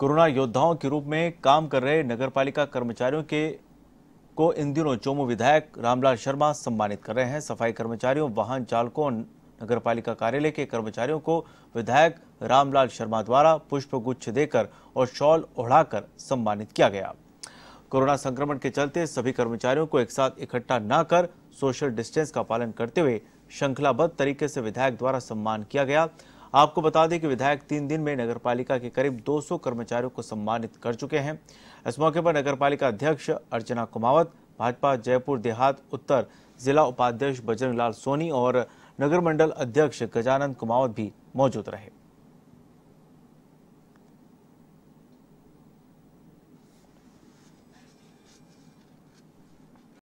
corona योद्धाओं के रूप में काम कर रहे नगरपालिका कर्मचारियों के को इन दिनों चोमू विधायक रामलाल शर्मा सम्मानित कर रहे हैं सफाई कर्मचारियों वाहन चालकों नगरपालिका कार्यालय के कर्मचारियों को विधायक रामलाल शर्मा द्वारा पुष्प गुच्छ देकर और शॉल ओढ़ाकर सम्मानित किया गया कोरोना संक्रमण के चलते सभी कर्मचारियों को एक साथ इकट्ठा न कर सोशल डिस्टेंस का पालन करते हुए श्रृंखलाबद्ध तरीके से विधायक द्वारा सम्मान किया गया आपको बता दें कि विधायक तीन दिन में नगर पालिका के करीब 200 कर्मचारियों को सम्मानित कर चुके हैं इस मौके पर नगर पालिका अध्यक्ष अर्चना कुमावत भाजपा जयपुर देहात उत्तर जिला उपाध्यक्ष बजरंग सोनी और नगर मंडल अध्यक्ष गजानंद कुमावत भी मौजूद रहे